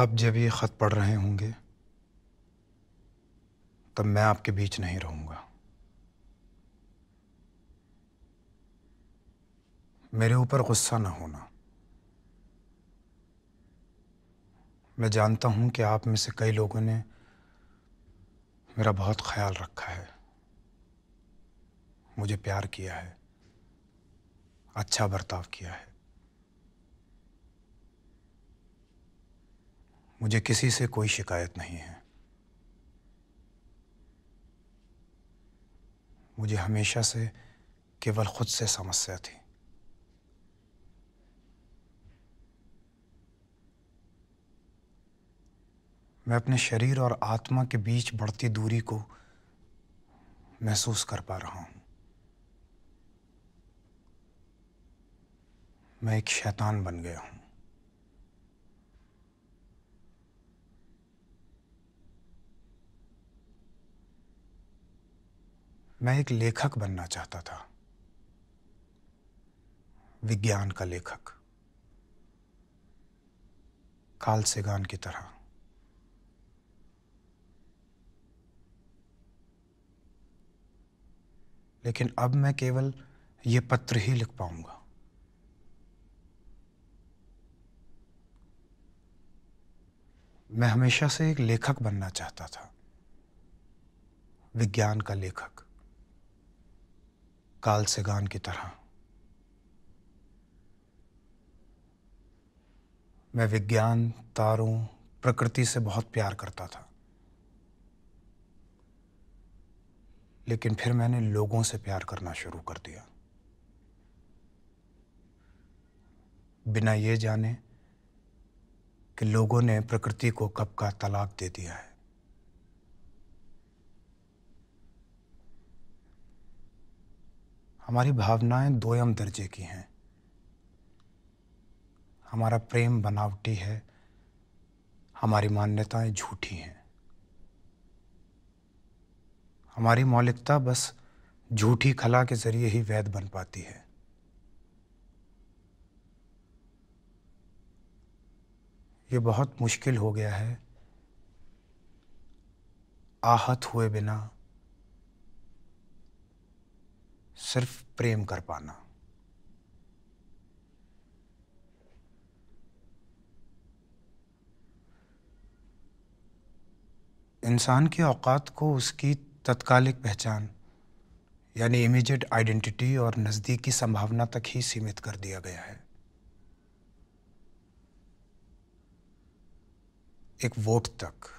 आप जब ये ख़त पढ़ रहे होंगे तब मैं आपके बीच नहीं रहूँगा मेरे ऊपर गुस्सा न होना मैं जानता हूँ कि आप में से कई लोगों ने मेरा बहुत ख्याल रखा है मुझे प्यार किया है अच्छा बर्ताव किया है मुझे किसी से कोई शिकायत नहीं है मुझे हमेशा से केवल खुद से समस्या थी मैं अपने शरीर और आत्मा के बीच बढ़ती दूरी को महसूस कर पा रहा हूं मैं एक शैतान बन गया हूं मैं एक लेखक बनना चाहता था विज्ञान का लेखक काल सेगान की तरह लेकिन अब मैं केवल ये पत्र ही लिख पाऊंगा मैं हमेशा से एक लेखक बनना चाहता था विज्ञान का लेखक काल से गान की तरह मैं विज्ञान तारों प्रकृति से बहुत प्यार करता था लेकिन फिर मैंने लोगों से प्यार करना शुरू कर दिया बिना ये जाने कि लोगों ने प्रकृति को कब का तलाक दे दिया है हमारी भावनाएं दोयम दर्जे की हैं हमारा प्रेम बनावटी है हमारी मान्यताएं झूठी हैं हमारी मौलिकता बस झूठी खला के जरिए ही वैध बन पाती है ये बहुत मुश्किल हो गया है आहत हुए बिना सिर्फ प्रेम कर पाना इंसान के औकात को उसकी तत्कालिक पहचान यानी इमीजिएट आइडेंटिटी और नज़दीकी संभावना तक ही सीमित कर दिया गया है एक वोट तक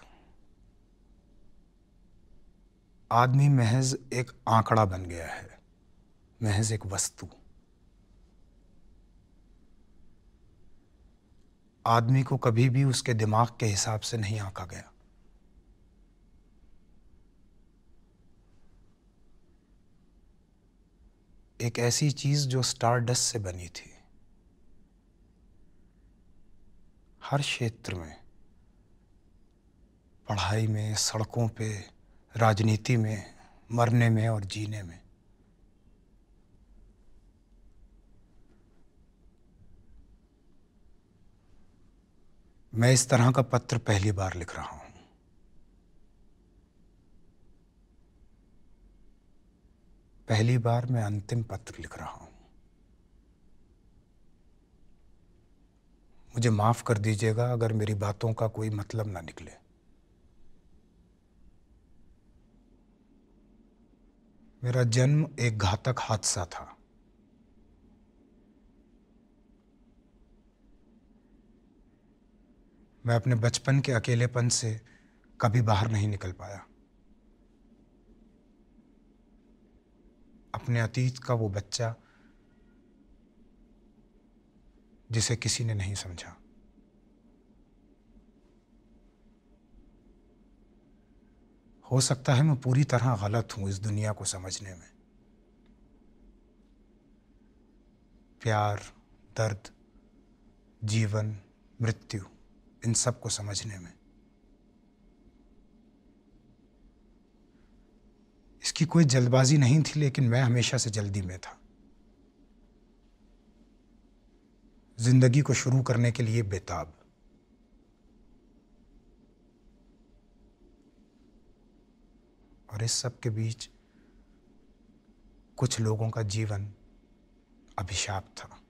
आदमी महज एक आंकड़ा बन गया है महज एक वस्तु आदमी को कभी भी उसके दिमाग के हिसाब से नहीं आंका गया एक ऐसी चीज जो स्टार डस्ट से बनी थी हर क्षेत्र में पढ़ाई में सड़कों पे राजनीति में मरने में और जीने में मैं इस तरह का पत्र पहली बार लिख रहा हूं पहली बार मैं अंतिम पत्र लिख रहा हूं मुझे माफ कर दीजिएगा अगर मेरी बातों का कोई मतलब ना निकले मेरा जन्म एक घातक हादसा था मैं अपने बचपन के अकेलेपन से कभी बाहर नहीं निकल पाया अपने अतीत का वो बच्चा जिसे किसी ने नहीं समझा हो सकता है मैं पूरी तरह गलत हूं इस दुनिया को समझने में प्यार दर्द जीवन मृत्यु इन सब को समझने में इसकी कोई जल्दबाजी नहीं थी लेकिन मैं हमेशा से जल्दी में था जिंदगी को शुरू करने के लिए बेताब और इस सब के बीच कुछ लोगों का जीवन अभिशाप था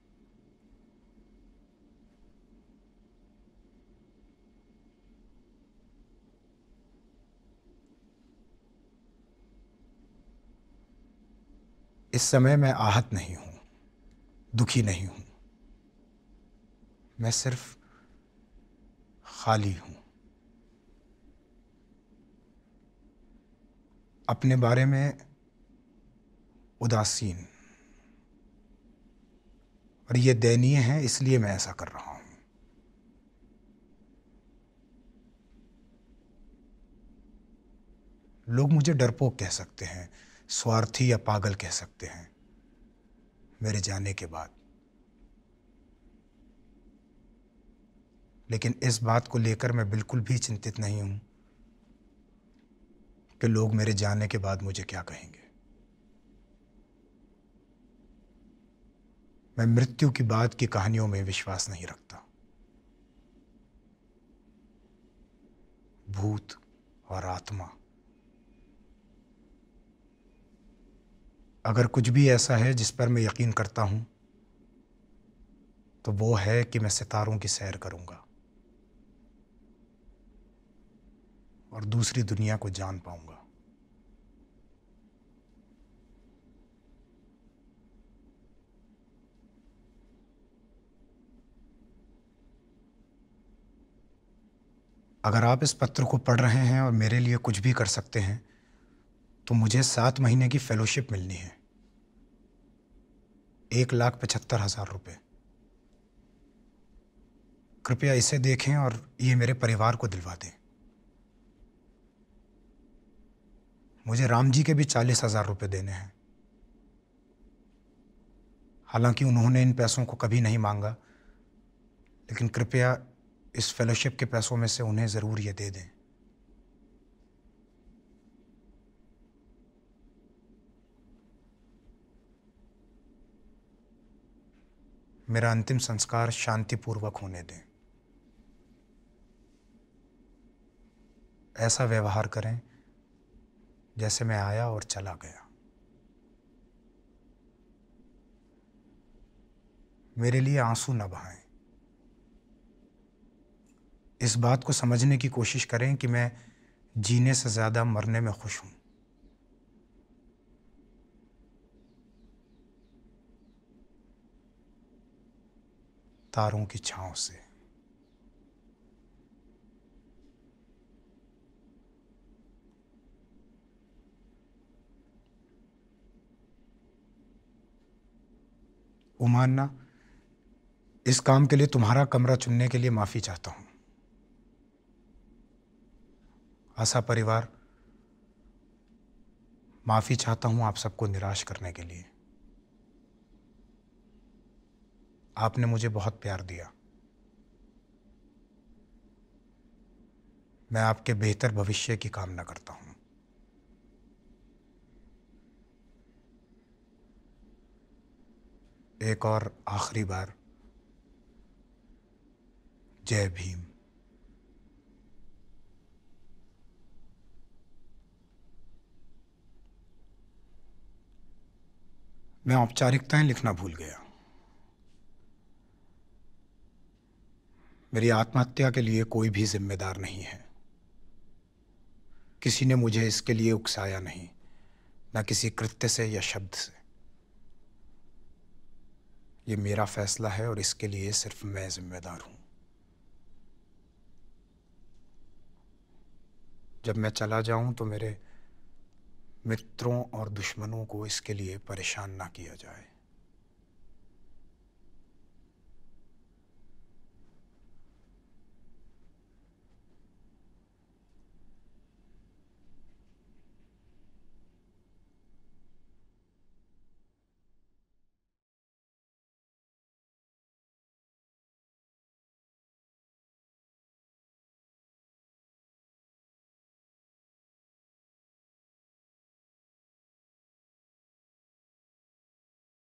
इस समय मैं आहत नहीं हूं दुखी नहीं हूं मैं सिर्फ खाली हूं अपने बारे में उदासीन और ये दयनीय है इसलिए मैं ऐसा कर रहा हूं लोग मुझे डरपोक कह सकते हैं स्वार्थी या पागल कह सकते हैं मेरे जाने के बाद लेकिन इस बात को लेकर मैं बिल्कुल भी चिंतित नहीं हूं कि लोग मेरे जाने के बाद मुझे क्या कहेंगे मैं मृत्यु की बात की कहानियों में विश्वास नहीं रखता भूत और आत्मा अगर कुछ भी ऐसा है जिस पर मैं यकीन करता हूँ तो वो है कि मैं सितारों की सैर करूँगा और दूसरी दुनिया को जान पाऊंगा अगर आप इस पत्र को पढ़ रहे हैं और मेरे लिए कुछ भी कर सकते हैं तो मुझे सात महीने की फेलोशिप मिलनी है एक लाख पचहत्तर हजार रुपये कृपया इसे देखें और ये मेरे परिवार को दिलवा दें मुझे राम जी के भी चालीस हजार रुपये देने हैं हालांकि उन्होंने इन पैसों को कभी नहीं मांगा लेकिन कृपया इस फेलोशिप के पैसों में से उन्हें ज़रूर ये दे दें मेरा अंतिम संस्कार शांतिपूर्वक होने दें ऐसा व्यवहार करें जैसे मैं आया और चला गया मेरे लिए आंसू न बहाएं इस बात को समझने की कोशिश करें कि मैं जीने से ज़्यादा मरने में खुश हूँ तारों की छाओं से उमानना इस काम के लिए तुम्हारा कमरा चुनने के लिए माफ़ी चाहता हूं आशा परिवार माफ़ी चाहता हूं आप सबको निराश करने के लिए आपने मुझे बहुत प्यार दिया मैं आपके बेहतर भविष्य की कामना करता हूं एक और आखिरी बार जय भीम मैं औपचारिकताएं लिखना भूल गया मेरी आत्महत्या के लिए कोई भी जिम्मेदार नहीं है किसी ने मुझे इसके लिए उकसाया नहीं ना किसी कृत्य से या शब्द से ये मेरा फैसला है और इसके लिए सिर्फ मैं जिम्मेदार हूं जब मैं चला जाऊं तो मेरे मित्रों और दुश्मनों को इसके लिए परेशान ना किया जाए